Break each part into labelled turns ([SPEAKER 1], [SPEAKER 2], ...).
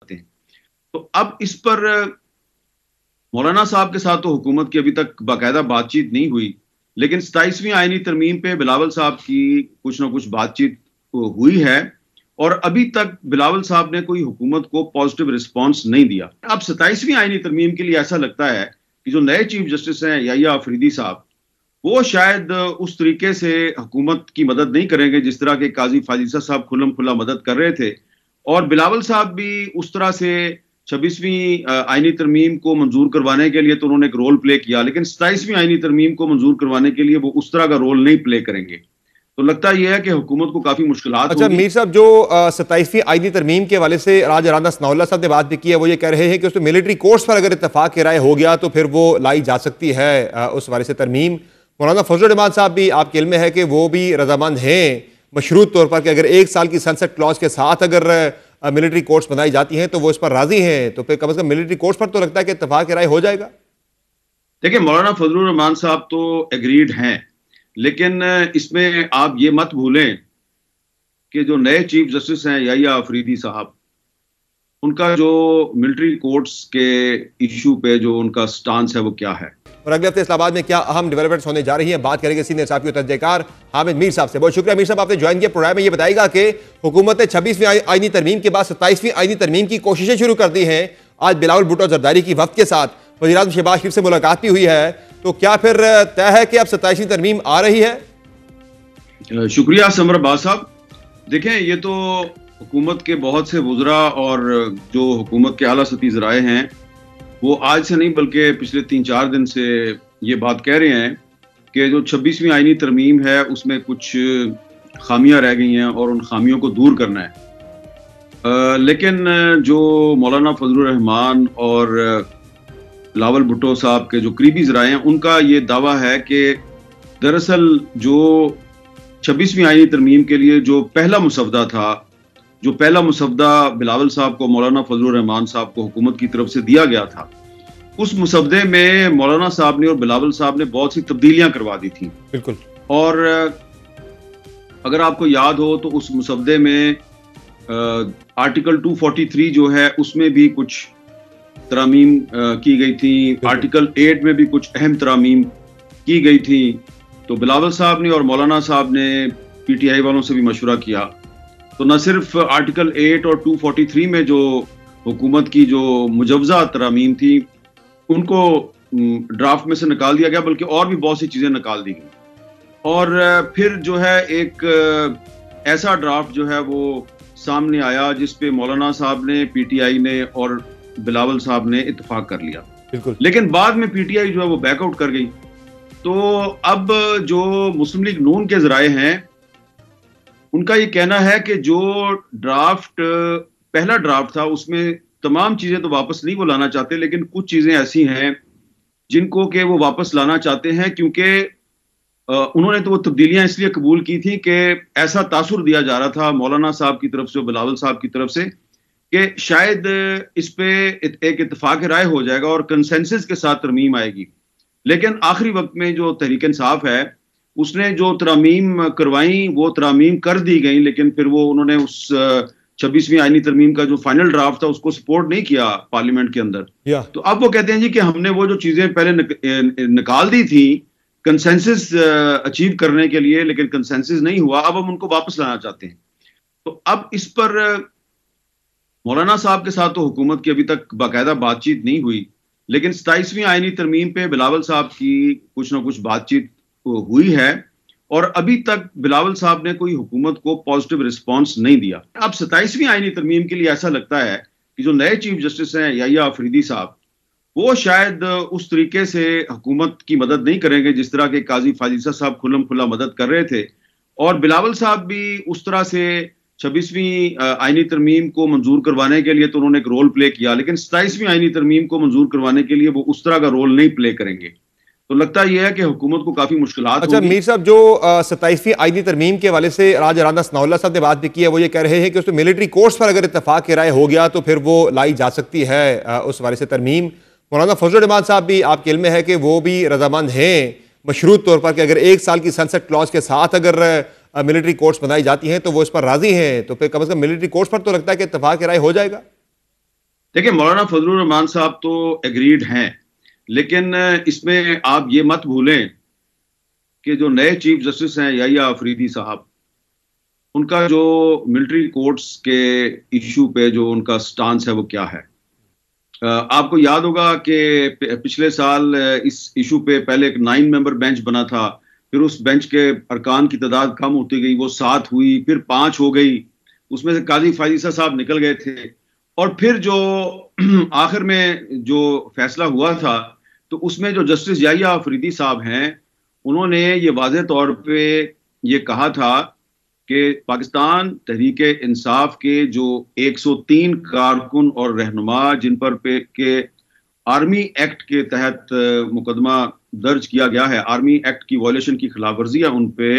[SPEAKER 1] जाते हैं तो अब इस पर मौलाना साहब के साथ तो हुकूमत की अभी तक बाकायदा बातचीत नहीं हुई लेकिन सताईसवीं आयनी तरमीम पे बिलावल साहब की कुछ ना कुछ बातचीत हुई है और अभी तक बिलावल साहब ने कोई हुकूमत को पॉजिटिव रिस्पांस नहीं दिया अब सताईसवीं आयनी तरमीम के लिए ऐसा लगता है कि जो नए चीफ जस्टिस हैं या आफरीदी साहब वो शायद उस तरीके से हुकूमत की मदद नहीं करेंगे जिस तरह के काजी फाजिसा साहब खुलम खुला मदद कर रहे थे और बिलावल साहब भी उस तरह से छब्बीसवीं आइनी तरमीम को मंजूर करवाने के लिए तो उन्होंने एक रोल प्ले किया लेकिन सताईसवीं आइनी तरमीम को मंजूर करवाने के लिए वो उस तरह का रोल नहीं प्ले करेंगे तो लगता यह है कि हुकूमत को काफी मुश्किल अच्छा मीर
[SPEAKER 2] साहब जो सताईसवीं आयनी तरमीम के वाले से राजा राना सनाउल्ला साहब ने बात भी की है वो ये कह रहे हैं कि उसमें मिलिट्री कोर्स पर अगर इतफाक राय हो गया तो फिर वो लाई जा सकती है उस वाले से तरमीम मौलाना फजल साहब भी आपके इल्म है कि वो भी रजामंद हैं मशरूत तौर पर कि अगर एक साल की सनसेट क्लॉज के साथ अगर मिलिट्री कोर्ट्स बनाई जाती हैं तो वो इस पर राजी हैं तो फिर कम अज़ कम मिलिट्री कोर्ट्स पर तो लगता है कि इतफाक राय हो जाएगा देखिए
[SPEAKER 1] मौलाना फजल रहमान साहब तो एग्रीड हैं लेकिन इसमें आप ये मत भूलें कि जो नए चीफ जस्टिस हैं या, या अफरीदी साहब उनका जो मिलिट्री कोर्ट्स के इश्यू पे जो उनका स्टांस है वो क्या है
[SPEAKER 2] और अगले हफ्ते इस्लाबाद में क्या अहम डेवलपमेंट होने जा रही है बात करेंगे सीनियर साहब के तजकार हामिद मीर साहब से बहुत शुक्रिया मीर साहब आपने ज्वाइन किया प्रोग्राम में ये बताएगा कि हुकूमत ने छब्बीसवीं आईनी तरमीम के बाद सत्ताईसवीं आईनी तरमीम की कोशिशें शुरू कर दी हैं आज बिलावल भुटो जरदारी की वक्त के साथ वजी अजम शहबाज शरीफ से मुलाकात भी हुई है तो क्या फिर तय है कि अब सत्ताईसवीं तरमीम आ रही है
[SPEAKER 1] शुक्रिया समर बाब साहब देखें ये तो हुकूमत के बहुत से बुजरा और जो हुकूमत के अला सती जराए हैं वो आज से नहीं बल्कि पिछले तीन चार दिन से ये बात कह रहे हैं कि जो छब्बीसवीं आइनी तरमीम है उसमें कुछ खामियां रह गई हैं और उन खामियों को दूर करना है आ, लेकिन जो मौलाना फजल रहमान और लावल भुट्टो साहब के जो करीबी जराए हैं उनका ये दावा है कि दरअसल जो छब्बीसवीं आइनी तरमीम के लिए जो पहला मुसवदा था जो पहला मुसवदा बिलावल साहब को मौलाना फजल रहमान साहब को हुकूमत की तरफ से दिया गया था उस मुसवदे में मौलाना साहब ने और बिलावल साहब ने बहुत सी तब्दीलियां करवा दी थी बिल्कुल और अगर आपको याद हो तो उस मुसवदे में आर्टिकल 243 जो है उसमें भी कुछ तरामीम की गई थी आर्टिकल 8 में भी कुछ अहम तरामीम की गई थी तो बिलावल साहब ने और मौलाना साहब ने पीटीआई वालों से भी मशवरा किया तो न सिर्फ आर्टिकल 8 और 243 में जो हुकूमत की जो मुजवजा तरामीम थी उनको ड्राफ्ट में से निकाल दिया गया बल्कि और भी बहुत सी चीज़ें निकाल दी गई और फिर जो है एक ऐसा ड्राफ्ट जो है वो सामने आया जिस पे मौलाना साहब ने पीटीआई ने और बिलावल साहब ने इतफाक कर
[SPEAKER 2] लिया
[SPEAKER 1] लेकिन बाद में पीटीआई जो है वो बैकआउट कर गई तो अब जो मुस्लिम लीग नून के जराए हैं उनका ये कहना है कि जो ड्राफ्ट पहला ड्राफ्ट था उसमें तमाम चीज़ें तो वापस नहीं वो लाना चाहते लेकिन कुछ चीज़ें ऐसी हैं जिनको के वो वापस लाना चाहते हैं क्योंकि उन्होंने तो वो तब्दीलियां इसलिए कबूल की थी कि ऐसा तासुर दिया जा रहा था मौलाना साहब की तरफ से बिलावल साहब की तरफ से कि शायद इस पर एक इतफाक राय हो जाएगा और कंसेंसिस के साथ तरमीम आएगी लेकिन आखिरी वक्त में जो तहरीक इंसाफ है उसने जो तरामीम करवाई वो तरामीम कर दी गई लेकिन फिर वो उन्होंने उस छब्बीसवीं आइनी तरमीम का जो फाइनल ड्राफ्ट था उसको सपोर्ट नहीं किया पार्लियामेंट के अंदर तो अब वो कहते हैं जी कि हमने वो जो चीजें पहले नक, निकाल दी थी कंसेंसस अचीव करने के लिए लेकिन कंसेंसस नहीं हुआ अब हम उनको वापस लाना चाहते हैं तो अब इस पर मौलाना साहब के साथ तो हुकूमत की अभी तक बाकायदा बातचीत नहीं हुई लेकिन सताईसवीं आईनी तरमीम पे बिलावल साहब की कुछ ना कुछ बातचीत हुई है और अभी तक बिलावल साहब ने कोई हुकूमत को पॉजिटिव रिस्पांस नहीं दिया अब सताइसवीं आईनी तरमीम के लिए ऐसा लगता है कि जो नए चीफ जस्टिस हैं याया अफरीदी साहब वो शायद उस तरीके से हुकूमत की मदद नहीं करेंगे जिस तरह के काजी फाजिसा साहब खुलम खुला मदद कर रहे थे और बिलावल साहब भी उस तरह से छब्बीसवीं आईनी तरमीम को मंजूर करवाने के लिए तो उन्होंने एक रोल प्ले किया लेकिन सताइसवीं आइनी तरमीम को मंजूर करवाने के लिए वो उस तरह का रोल नहीं प्ले करेंगे तो लगता यह है कि हुकूमत को काफी मुश्किल अच्छा मीर
[SPEAKER 2] साहब जो सताईसवीं आईनी तरमीम के हवाले से राज राना सनाउल्ला साहब ने बात भी की है वो ये कह रहे हैं कि उसमें मिलिट्री कोर्स पर अगर इतफाक राय हो गया तो फिर वो लाई जा सकती है उस हवाले से तरमीम मौलाना फजलान साहब भी आपके इल्म है कि वो भी रजामंद हैं मशरूत तौर पर कि अगर एक साल की सनसेट क्लॉज के साथ अगर मिलिट्री कोर्स बनाई जाती हैं तो वो इस पर राजी हैं तो फिर कम अज़ कम मिलिट्री कोर्स पर तो लगता है कि इतफाक राय हो जाएगा
[SPEAKER 1] देखिए मौलाना फजलान साहब तो एग्रीड हैं लेकिन इसमें आप ये मत भूलें कि जो नए चीफ जस्टिस हैं या अफरीदी साहब उनका जो मिलिट्री कोर्ट्स के इशू पे जो उनका स्टांस है वो क्या है आपको याद होगा कि पिछले साल इस इशू पे पहले एक नाइन मेंबर बेंच बना था फिर उस बेंच के अरकान की तादाद कम होती गई वो सात हुई फिर पांच हो गई उसमें से काजी फायदीसा साहब निकल गए थे और फिर जो आखिर में जो फैसला हुआ था तो उसमें जो जस्टिस याहिया अफरीदी साहब हैं उन्होंने ये वाज तौर पे ये कहा था कि पाकिस्तान तहरीक इंसाफ के जो 103 कारकुन और रहनुमा जिन पर पे के आर्मी एक्ट के तहत मुकदमा दर्ज किया गया है आर्मी एक्ट की वॉयलेशन की खिलाफ वर्जी है उन पे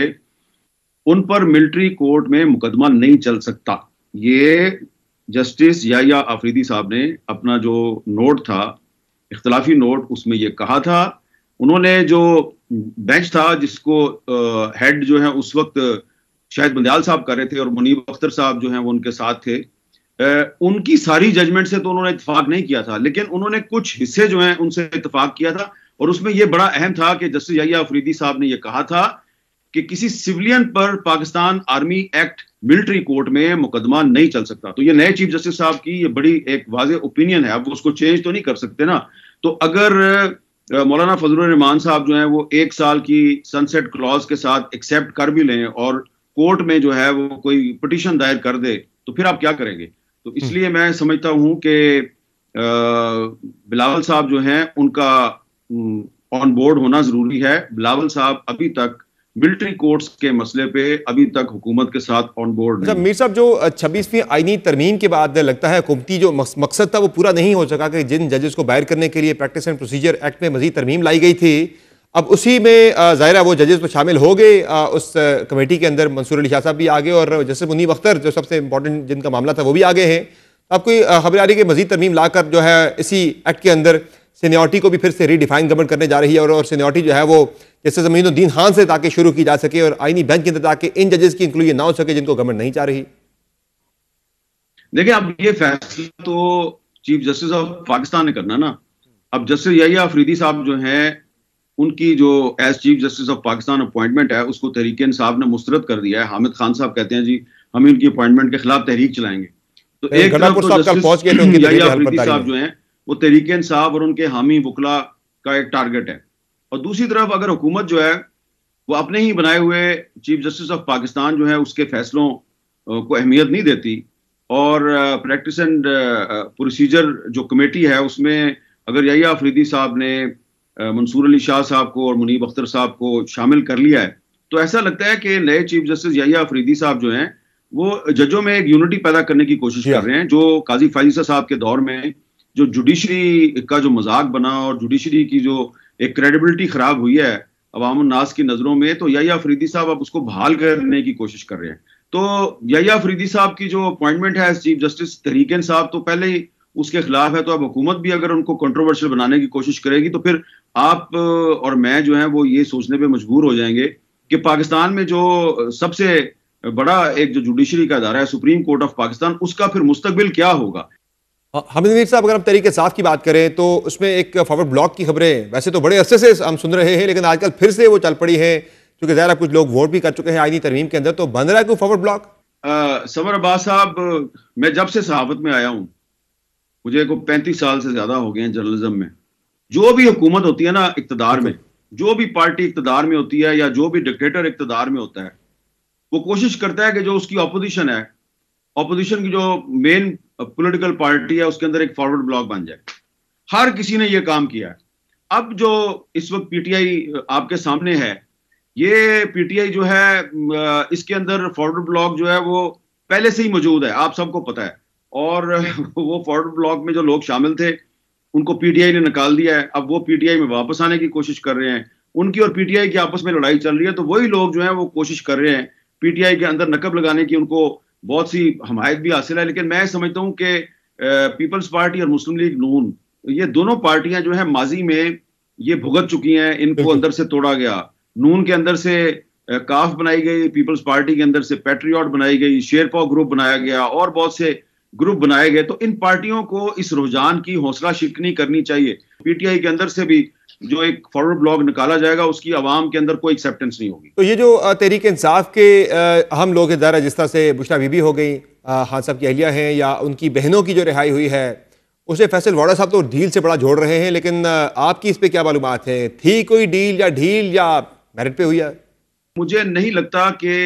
[SPEAKER 1] उन पर मिलिट्री कोर्ट में मुकदमा नहीं चल सकता ये जस्टिस याया आफरीदी साहब ने अपना जो नोट था इख्तलाफी नोट उसमें यह कहा था उन्होंने जो बेंच था जिसको हेड जो है उस वक्त शाहिद बंदयाल साहब कर रहे थे और मुनीब अख्तर साहब जो हैं वो उनके साथ थे आ, उनकी सारी जजमेंट से तो उन्होंने इतफाक नहीं किया था लेकिन उन्होंने कुछ हिस्से जो हैं उनसे इतफाक किया था और उसमें यह बड़ा अहम था कि जस्टिस या अफरीदी साहब ने यह कहा था कि किसी सिविलियन पर Pakistan army act military court में मुकदमा नहीं चल सकता तो ये नए चीफ जस्टिस साहब की ये बड़ी एक वाज ओपिनियन है अब उसको चेंज तो नहीं कर सकते ना तो अगर मौलाना फजल रहमान साहब जो है वो एक साल की सनसेट क्लॉज के साथ एक्सेप्ट कर भी लें और कोर्ट में जो है वो कोई पटिशन दायर कर दे तो फिर आप क्या करेंगे तो हम्म। इसलिए मैं समझता हूं कि बिलावल साहब जो हैं उनका ऑन बोर्ड होना जरूरी है बिलावल साहब अभी तक मिलिट्री कोर्ट्स के मसले पे अभी तक हुकूमत के साथ ऑन बोर्ड अच्छा, नहीं
[SPEAKER 2] मीर साहब जो छब्बीसवीं आईनी तरमीम के बाद लगता है हुकूमती जो मकसद था वो पूरा नहीं हो सका कि जिन जजेस को बाहर करने के लिए प्रैक्टिस एंड प्रोसीजर एक्ट में मजीद तरमीम लाई गई थी अब उसी में ज़ाहिर वो जजेस तो शामिल हो गए उस कमेटी के अंदर मंसूर अली शाह साहब भी आ गए और जैसे मुनीब अख्तर जो सबसे इंपॉर्टेंट जिनका मामला था वो भी आ गए हैं अब कोई खबर आ रही है कि मजीद तरमीम लाकर जो है इसी एक्ट के अंदर सीनियोरिटी को भी फिर से रीडिफाइन गवर्नमेंट करने जा रही है और, और सीनियोरिटी जो है वो जैसे जमीनों दीन खान से ताकि शुरू की जा सके और आईनी बैंक के अंदर ताकि इन जजेस की इंक्लूजन ना हो सके जिनको गवर्नमेंट नहीं चाह रही
[SPEAKER 1] देखिए अब ये फैसला तो चीफ जस्टिस ऑफ पाकिस्तान ने करना ना अब जस्टिस यही अफरीदी साहब जो है उनकी जो as chief justice of Pakistan appointment है उसको तहरीक साहब ने मुस्तरद कर दिया है हामिद खान साहब कहते हैं जी हम इनकी अपॉइंटमेंट के खिलाफ तहरीक चलाएंगे तो एक तरफ तो जस्टिस यही आफरीदी साहब जो है वो तरीके इंसाफ और उनके हामी वकला का एक टारगेट है और दूसरी तरफ अगर हुकूमत जो है वो अपने ही बनाए हुए चीफ जस्टिस ऑफ पाकिस्तान जो है उसके फैसलों को अहमियत नहीं देती और प्रैक्टिस एंड प्रोसीजर जो कमेटी है उसमें अगर यही आफरीदी साहब ने मंसूर अली शाह साहब को और मुनीब अख्तर साहब को शामिल कर लिया है तो ऐसा लगता है कि नए चीफ जस्टिस यही आफरीदी साहब जो हैं वो जजों में एक यूनिटी पैदा करने की कोशिश कर रहे हैं जो काजी फाइजा साहब के दौर में जो जुडिशरी का जो मजाक बना और जुडिशरी की जो एक क्रेडिबिलिटी खराब हुई है अवाम नास की नज़रों में तो या फरीदी साहब अब उसको बहाल करने की कोशिश कर रहे हैं तो या फरीदी साहब की जो अपॉइंटमेंट है चीफ जस्टिस तहरीकन साहब तो पहले ही उसके खिलाफ है तो अब हुकूमत भी अगर उनको कंट्रोवर्शियल बनाने की कोशिश करेगी तो फिर आप और मैं जो है वो ये सोचने पर मजबूर हो जाएंगे कि पाकिस्तान में जो सबसे बड़ा एक जो जुडिशरी का अदारा है सुप्रीम कोर्ट ऑफ पाकिस्तान उसका फिर मुस्तबिल क्या होगा हमिद
[SPEAKER 2] मीर साहब अगर हम तरीके साफ की बात करें तो उसमें एक फॉरवर्ड ब्लॉक की खबरें वैसे तो बड़े अरसे से हम सुन रहे हैं लेकिन आजकल फिर से वो चल पड़ी है क्योंकि ज़्यादा कुछ लोग वोट भी कर चुके हैं आईनी तरमीम के अंदर तो बन रहा है कोई फॉरवर्ड ब्लॉक समर अब्बास
[SPEAKER 1] साहब मैं जब से सहाफत में आया हूँ मुझे को पैंतीस साल से ज़्यादा हो गए हैं जर्नलिज्म में जो भी हुकूमत होती है ना इकतदार में जो भी पार्टी इकतदार में होती है या जो भी डिक्टेटर इकतदार में होता है वो कोशिश करता है कि जो उसकी अपोजिशन है अपोजिशन की जो मेन पॉलिटिकल पार्टी है उसके अंदर एक फॉरवर्ड ब्लॉक बन जाए हर किसी ने यह काम किया है अब जो इस वक्त पीटीआई आपके सामने है ये पीटीआई जो है इसके अंदर फॉरवर्ड ब्लॉक जो है वो पहले से ही मौजूद है आप सबको पता है और वो फॉरवर्ड ब्लॉक में जो लोग शामिल थे उनको पीटीआई ने निकाल दिया है अब वो पीटीआई में वापस आने की कोशिश कर रहे हैं उनकी और पीटीआई की आपस में लड़ाई चल रही है तो वही लोग जो है वो कोशिश कर रहे हैं पीटीआई के अंदर नकब लगाने की उनको बहुत सी हमायत भी हासिल है लेकिन मैं समझता हूँ कि पीपल्स पार्टी और मुस्लिम लीग नून ये दोनों पार्टियां जो है माजी में ये भुगत चुकी हैं इनको अंदर से तोड़ा गया नून के अंदर से काफ बनाई गई पीपल्स पार्टी के अंदर से पेट्रियाट बनाई गई शेरपा ग्रुप बनाया गया और बहुत से ग्रुप बनाए गए तो इन पार्टियों को इस रुझान की हौसला शिकनी करनी चाहिए पीटीआई के अंदर से भी जो एक फॉरवर्ड ब्लॉक निकाला जाएगा उसकी आवाम के अंदर कोई एक्सेप्टेंस नहीं होगी
[SPEAKER 2] तो ये जो तहरीक इंसाफ के हम लोग दारा जिस तरह से बुशरा बीबी हो गई हाँ साहब की अहलिया हैं या उनकी बहनों की जो रिहाई हुई है उसे फैसल वाड़ा साहब तो ढील से बड़ा जोड़ रहे हैं लेकिन आपकी इस पर क्या मालूम है थी कोई डील या ढील या मेरिट पे हुई है
[SPEAKER 1] मुझे नहीं लगता कि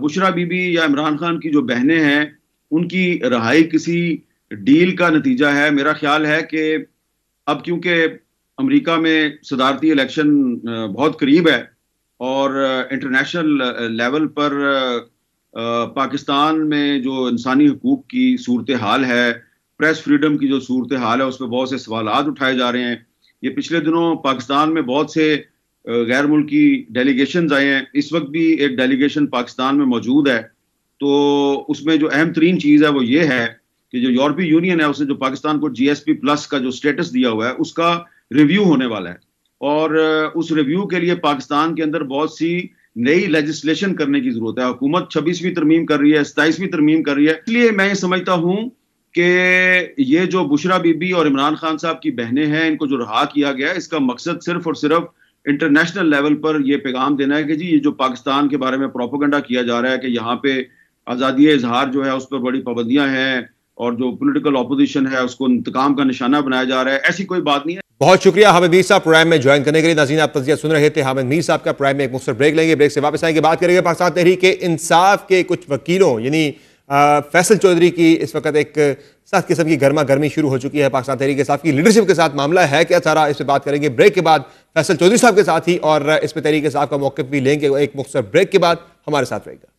[SPEAKER 1] बुशरा बीबी या इमरान खान की जो बहनें हैं उनकी रहाई किसी डील का नतीजा है मेरा ख्याल है कि अब क्योंकि अमेरिका में सदारती इलेक्शन बहुत करीब है और इंटरनेशनल लेवल पर पाकिस्तान में जो इंसानी हकूक़ की सूरत हाल है प्रेस फ्रीडम की जो सूरत हाल है उस पर बहुत से सवाल उठाए जा रहे हैं ये पिछले दिनों पाकिस्तान में बहुत से गैर मुल्की डेलीगेशन आए हैं इस वक्त भी एक डेलीगेशन पाकिस्तान में मौजूद है तो उसमें जो अहम तरीन चीज़ है वो ये है कि जो यूरोपीय यूनियन है उसने जो पाकिस्तान को जीएसपी प्लस का जो स्टेटस दिया हुआ है उसका रिव्यू होने वाला है और उस रिव्यू के लिए पाकिस्तान के अंदर बहुत सी नई लेजिस्लेशन करने की जरूरत है हुकूमत छब्बीसवीं तरमीम कर रही है सताईसवीं तरमीम कर रही है इसलिए मैं ये समझता हूं कि ये जो बुशरा बीबी और इमरान खान साहब की बहनें हैं इनको जो रहा किया गया इसका मकसद सिर्फ और सिर्फ इंटरनेशनल लेवल पर यह पैगाम देना है कि जी ये जो पाकिस्तान के बारे में प्रोपोगंडा किया जा रहा है कि यहाँ पे आज़ादी इजहार जो है उस पर बड़ी पाबंदियां हैं और जो पॉलिटिकल अपोजिशन है उसको इंतकाम का निशाना बनाया जा रहा है ऐसी कोई बात नहीं है
[SPEAKER 2] बहुत शुक्रिया हामिद मीर साहब प्रोग्राम में ज्वाइन करने के लिए नाजीन आप तजिया सुन रहे थे हामिद मीर साहब का प्रोग्राम में एक मुख्तर ब्रेक लेंगे ब्रेक से वापस आएंगे बात करेंगे पाकिस्तान तहरीक इंसाफ के कुछ वकीलों यानी फैसल चौधरी की इस वक्त एक सात किस्म की गर्मा गर्मी शुरू हो चुकी है पाकिस्तान तहरीक इंसाफ की लीडरशिप के साथ मामला है क्या सारा इस पर बात करेंगे ब्रेक के बाद फैसल चौधरी साहब के साथ ही और इस पर तहरीक साहब का मौके भी लेंगे एक मुख्य ब्रेक के बाद हमारे साथ रहेगा